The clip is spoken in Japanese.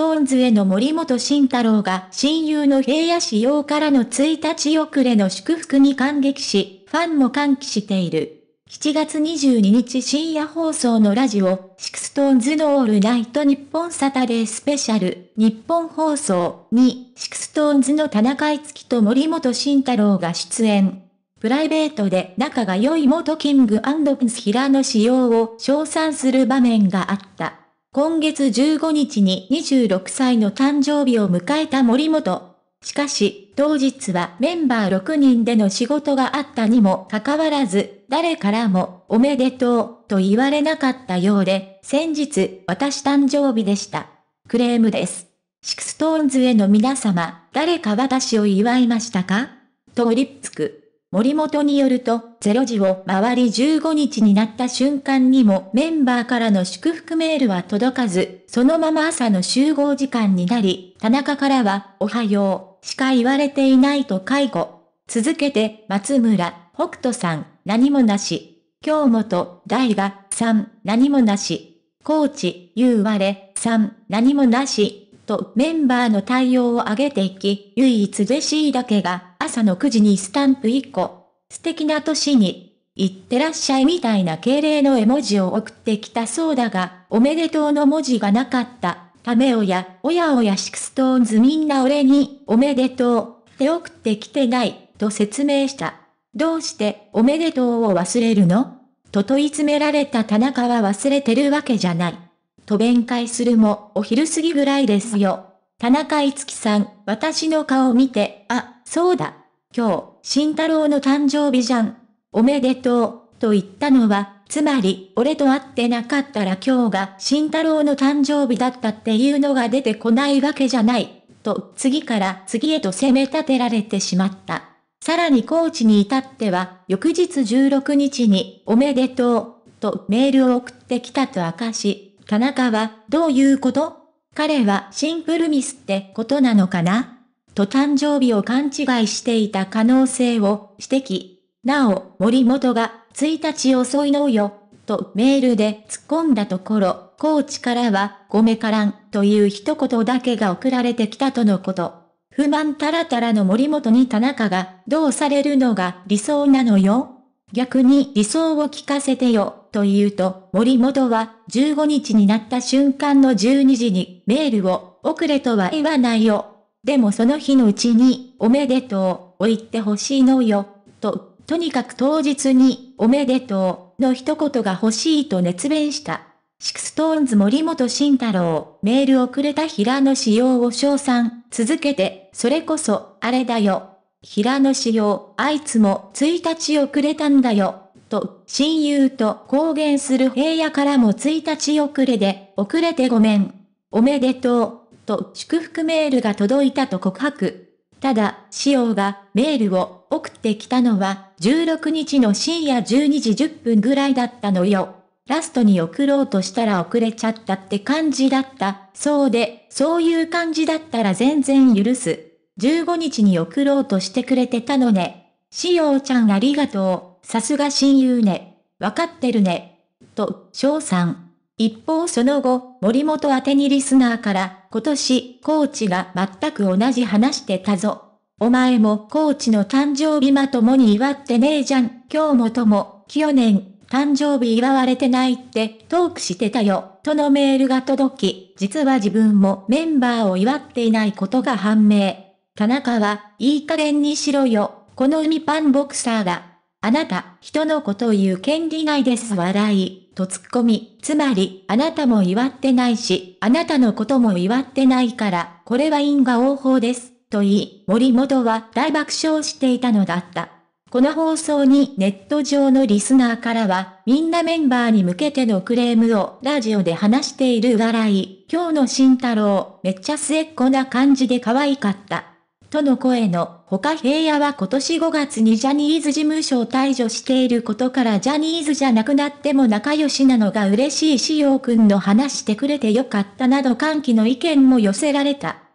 トーンズへの森本慎太郎が親友の平野仕様からの1日遅れの祝福に感激し、ファンも歓喜している。7月22日深夜放送のラジオ、シクストーンズのオールナイト日本サタデースペシャル、日本放送に、シクストーンズの田中いつきと森本慎太郎が出演。プライベートで仲が良い元キングプリンス平野仕様を称賛する場面があった。今月15日に26歳の誕生日を迎えた森本。しかし、当日はメンバー6人での仕事があったにもかかわらず、誰からも、おめでとう、と言われなかったようで、先日、私誕生日でした。クレームです。シクストーンズへの皆様、誰か私を祝いましたかとリップつく。森本によると、0時を回り15日になった瞬間にもメンバーからの祝福メールは届かず、そのまま朝の集合時間になり、田中からは、おはよう、しか言われていないと介護。続けて、松村、北斗さん、何もなし。京本、大河、さん、何もなし。高知、言われ、さん、何もなし。と、メンバーの対応を上げていき、唯一ジェシーだけが、朝の9時にスタンプ1個、素敵な年に、行ってらっしゃいみたいな敬礼の絵文字を送ってきたそうだが、おめでとうの文字がなかった。ためおや、おやおやシクストーンズみんな俺に、おめでとう、って送ってきてない、と説明した。どうして、おめでとうを忘れるのと問い詰められた田中は忘れてるわけじゃない。と弁解するも、お昼過ぎぐらいですよ。田中いつきさん、私の顔見て、あ、そうだ。今日、慎太郎の誕生日じゃん。おめでとう、と言ったのは、つまり、俺と会ってなかったら今日が慎太郎の誕生日だったっていうのが出てこないわけじゃない。と、次から次へと攻め立てられてしまった。さらにコーチに至っては、翌日16日に、おめでとう、とメールを送ってきたと明かし、田中は、どういうこと彼はシンプルミスってことなのかなと誕生日を勘違いしていた可能性を指摘。なお、森本が、1日遅いのよ、とメールで突っ込んだところ、コーチからは、ごめからん、という一言だけが送られてきたとのこと。不満たらたらの森本に田中が、どうされるのが理想なのよ逆に理想を聞かせてよ、と言うと、森本は、15日になった瞬間の12時に、メールを、遅れとは言わないよ、でもその日のうちに、おめでとうを言ってほしいのよ、と、とにかく当日に、おめでとうの一言が欲しいと熱弁した。シクストーンズ森本慎太郎、メールをくれた平野紫耀を称賛、続けて、それこそ、あれだよ。平野紫耀、あいつも1日をくれたんだよ。と、親友と公言する平野からも1日遅れで、遅れてごめん。おめでとう。と祝福メールが届いたと告白。ただ、潮がメールを送ってきたのは16日の深夜12時10分ぐらいだったのよ。ラストに送ろうとしたら遅れちゃったって感じだった。そうで、そういう感じだったら全然許す。15日に送ろうとしてくれてたのね。しおちゃんありがとう。さすが親友ね。わかってるね。と、翔さん。一方その後、森本宛にリスナーから、今年、コーチが全く同じ話してたぞ。お前もコーチの誕生日まともに祝ってねえじゃん。今日もとも、去年、誕生日祝われてないってトークしてたよ。とのメールが届き、実は自分もメンバーを祝っていないことが判明。田中は、いい加減にしろよ。この海パンボクサーが。あなた、人のこと言う権利ないです笑い。と突っ込み、つまり、あなたも祝ってないし、あなたのことも祝ってないから、これは因果応報です、と言い、森本は大爆笑していたのだった。この放送にネット上のリスナーからは、みんなメンバーに向けてのクレームをラジオで話している笑い、今日の慎太郎、めっちゃ末っ子な感じで可愛かった。との声の他平野は今年5月にジャニーズ事務所を退場していることからジャニーズじゃなくなっても仲良しなのが嬉しいしようくんの話してくれてよかったなど歓喜の意見も寄せられた。